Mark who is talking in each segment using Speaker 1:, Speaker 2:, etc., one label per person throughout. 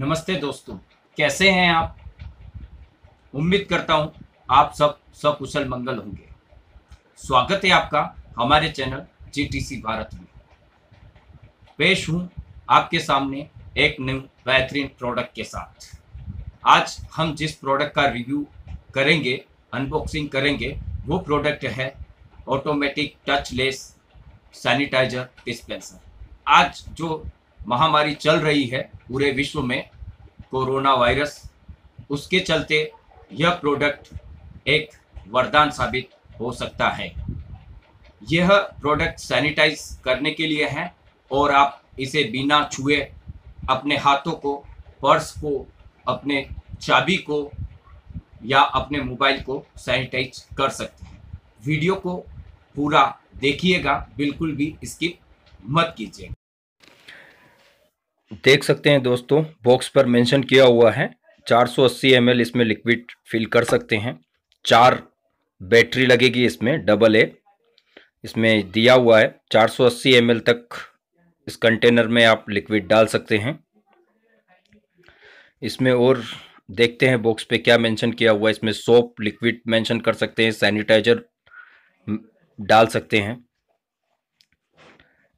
Speaker 1: नमस्ते दोस्तों कैसे हैं आप उम्मीद करता हूं आप सब सकुशल मंगल होंगे स्वागत है आपका हमारे चैनल जीटीसी भारत में पेश हूं आपके सामने एक न्यू बेहतरीन प्रोडक्ट के साथ आज हम जिस प्रोडक्ट का रिव्यू करेंगे अनबॉक्सिंग करेंगे वो प्रोडक्ट है ऑटोमेटिक टचलेस सैनिटाइजर डिस्पेंसर आज जो महामारी चल रही है पूरे विश्व में कोरोना वायरस उसके चलते यह प्रोडक्ट एक वरदान साबित हो सकता है यह प्रोडक्ट सैनिटाइज करने के लिए है और आप इसे बिना छुए अपने हाथों को पर्स को अपने चाबी को या अपने मोबाइल को सैनिटाइज कर सकते हैं वीडियो को पूरा देखिएगा बिल्कुल भी स्किप मत कीजिएगा देख सकते हैं दोस्तों बॉक्स पर मेंशन किया हुआ है 480 ml इसमें लिक्विड फिल कर सकते हैं चार बैटरी लगेगी इसमें डबल ए इसमें दिया हुआ है 480 ml तक इस कंटेनर में आप लिक्विड डाल सकते हैं इसमें और देखते हैं बॉक्स पे क्या मेंशन किया हुआ है इसमें सोप लिक्विड मेंशन कर सकते हैं सैनिटाइजर डाल सकते हैं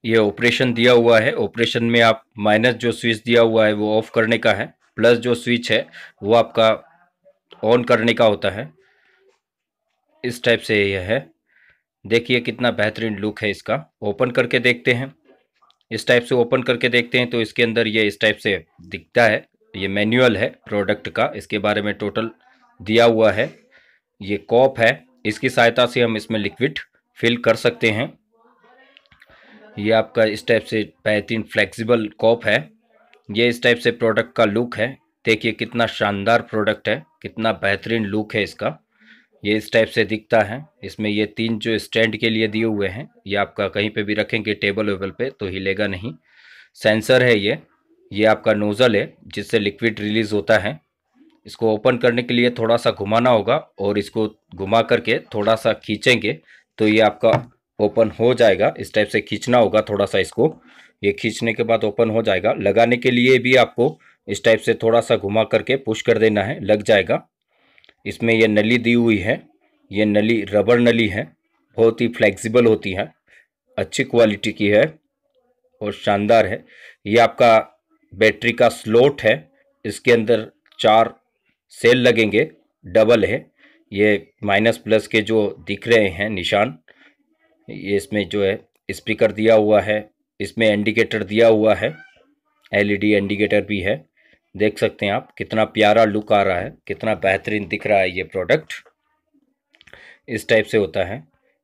Speaker 1: ये ऑपरेशन दिया हुआ है ऑपरेशन में आप माइनस जो स्विच दिया हुआ है वो ऑफ करने का है प्लस जो स्विच है वो आपका ऑन करने का होता है इस टाइप से यह है देखिए कितना बेहतरीन लुक है इसका ओपन करके देखते हैं इस टाइप से ओपन करके देखते हैं तो इसके अंदर ये इस टाइप से दिखता है ये मैनुअल है प्रोडक्ट का इसके बारे में टोटल दिया हुआ है ये कॉप है इसकी सहायता से हम इसमें लिक्विड फिल कर सकते हैं ये आपका इस टाइप से बेहतरीन फ्लेक्सिबल कॉप है ये इस टाइप से प्रोडक्ट का लुक है देखिए कितना शानदार प्रोडक्ट है कितना बेहतरीन लुक है इसका ये इस टाइप से दिखता है इसमें ये तीन जो स्टैंड के लिए दिए हुए हैं ये आपका कहीं पे भी रखेंगे टेबल वेबल पे तो हिलेगा नहीं सेंसर है ये ये आपका नोज़ल है जिससे लिक्विड रिलीज़ होता है इसको ओपन करने के लिए थोड़ा सा घुमाना होगा और इसको घुमा करके थोड़ा सा खींचेंगे तो ये आपका ओपन हो जाएगा इस टाइप से खींचना होगा थोड़ा सा इसको ये खींचने के बाद ओपन हो जाएगा लगाने के लिए भी आपको इस टाइप से थोड़ा सा घुमा करके पुश कर देना है लग जाएगा इसमें यह नली दी हुई है ये नली रबर नली है बहुत ही फ्लेक्सिबल होती है अच्छी क्वालिटी की है और शानदार है ये आपका बैटरी का स्लोट है इसके अंदर चार सेल लगेंगे डबल है ये माइनस प्लस के जो दिख रहे हैं निशान ये इसमें जो है स्पीकर दिया हुआ है इसमें इंडिकेटर दिया हुआ है एलईडी इंडिकेटर भी है देख सकते हैं आप कितना प्यारा लुक आ रहा है कितना बेहतरीन दिख रहा है ये प्रोडक्ट इस टाइप से होता है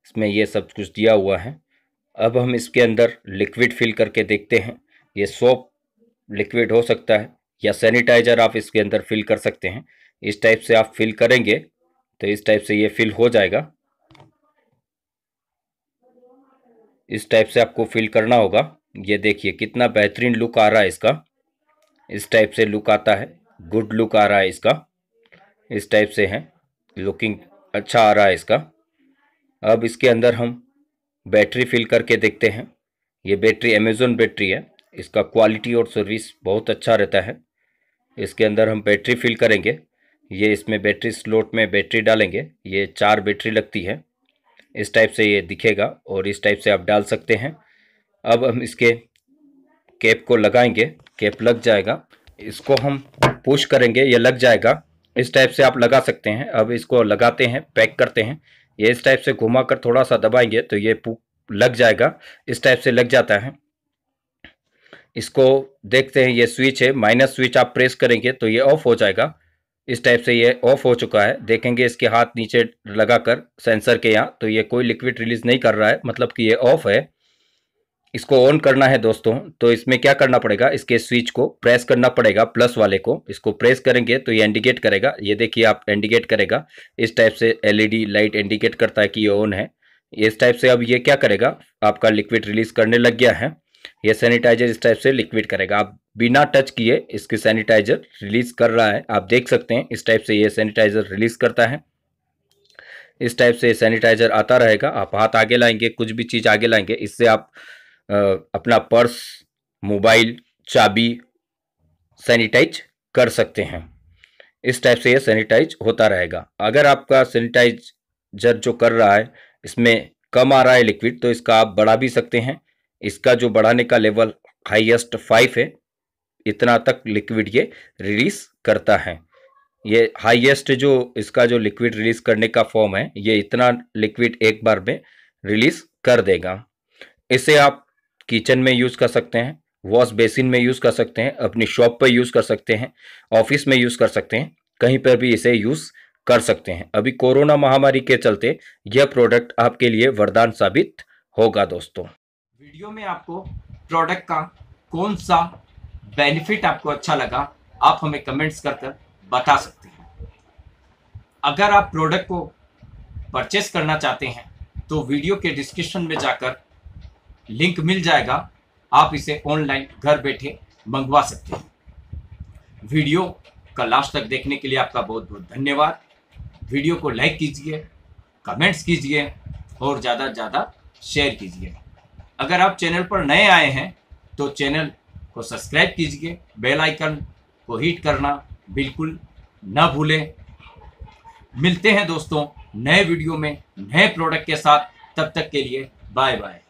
Speaker 1: इसमें ये सब कुछ दिया हुआ है अब हम इसके अंदर लिक्विड फिल करके देखते हैं ये सोप लिक्विड हो सकता है या सैनिटाइजर आप इसके अंदर फिल कर सकते हैं इस टाइप से आप फिल करेंगे तो इस टाइप से ये फिल हो जाएगा इस टाइप से आपको फिल करना होगा ये देखिए कितना बेहतरीन लुक आ रहा है इसका इस टाइप से लुक आता है गुड लुक आ रहा है इसका इस टाइप से है लुकिंग अच्छा आ रहा है इसका अब इसके अंदर हम बैटरी फिल करके देखते हैं ये बैटरी अमेजोन बैटरी है इसका क्वालिटी और सर्विस बहुत अच्छा रहता है इसके अंदर हम बैटरी फिल करेंगे ये इसमें बैटरी स्लोट में बैटरी डालेंगे ये चार बैटरी लगती है इस टाइप से ये दिखेगा और इस टाइप से आप डाल सकते हैं अब हम इसके कैप को लगाएंगे कैप लग जाएगा इसको हम पुश करेंगे ये लग जाएगा इस टाइप से आप लगा सकते हैं अब इसको लगाते हैं पैक करते हैं ये इस टाइप से घुमा कर थोड़ा सा दबाएंगे तो ये लग जाएगा इस टाइप से लग जाता है इसको देखते हैं ये स्विच है माइनस स्विच आप प्रेस करेंगे तो ये ऑफ हो जाएगा इस टाइप से ये ऑफ हो चुका है देखेंगे इसके हाथ नीचे लगाकर सेंसर के यहाँ तो ये कोई लिक्विड रिलीज नहीं कर रहा है मतलब कि ये ऑफ है इसको ऑन करना है दोस्तों तो इसमें क्या करना पड़ेगा इसके स्विच को प्रेस करना पड़ेगा प्लस वाले को इसको प्रेस करेंगे तो ये इंडिकेट करेगा ये देखिए आप इंडिकेट करेगा इस टाइप से एलईडी लाइट इंडिकेट करता है कि ये ऑन है इस टाइप से अब ये क्या करेगा आपका लिक्विड रिलीज करने लग गया है ये सैनिटाइजर इस टाइप से लिक्विड करेगा आप बिना टच किए इसके सैनिटाइजर रिलीज कर रहा है आप देख सकते हैं इस टाइप से ये सैनिटाइजर रिलीज करता है इस टाइप से सैनिटाइजर आता रहेगा आप हाथ आगे लाएंगे कुछ भी चीज़ आगे लाएंगे इससे आप आ, अपना पर्स मोबाइल चाबी सैनिटाइज कर सकते हैं इस टाइप से ये सैनिटाइज होता रहेगा अगर आपका सैनिटाइजर जो कर रहा है इसमें कम आ रहा है लिक्विड तो इसका आप बढ़ा भी सकते हैं इसका जो बढ़ाने का लेवल हाईएस्ट फाइव है इतना तक लिक्विड ये रिलीज करता है ये हाईएस्ट जो इसका जो लिक्विड रिलीज करने का फॉर्म है ये इतना लिक्विड एक बार में रिलीज कर देगा इसे आप किचन में यूज़ कर सकते हैं वॉश बेसिन में यूज़ कर सकते हैं अपनी शॉप पर यूज़ कर सकते हैं ऑफिस में यूज़ कर सकते हैं कहीं पर भी इसे यूज़ कर सकते हैं अभी कोरोना महामारी के चलते यह प्रोडक्ट आपके लिए वरदान साबित होगा दोस्तों वीडियो में आपको प्रोडक्ट का कौन सा बेनिफिट आपको अच्छा लगा आप हमें कमेंट्स कर बता सकते हैं अगर आप प्रोडक्ट को परचेस करना चाहते हैं तो वीडियो के डिस्क्रिप्शन में जाकर लिंक मिल जाएगा आप इसे ऑनलाइन घर बैठे मंगवा सकते हैं वीडियो का लास्ट तक देखने के लिए आपका बहुत बहुत धन्यवाद वीडियो को लाइक कीजिए कमेंट्स कीजिए और ज़्यादा से ज़्यादा शेयर कीजिए अगर आप चैनल पर नए आए हैं तो चैनल को सब्सक्राइब कीजिए बेल आइकन को हिट करना बिल्कुल ना भूलें मिलते हैं दोस्तों नए वीडियो में नए प्रोडक्ट के साथ तब तक के लिए बाय बाय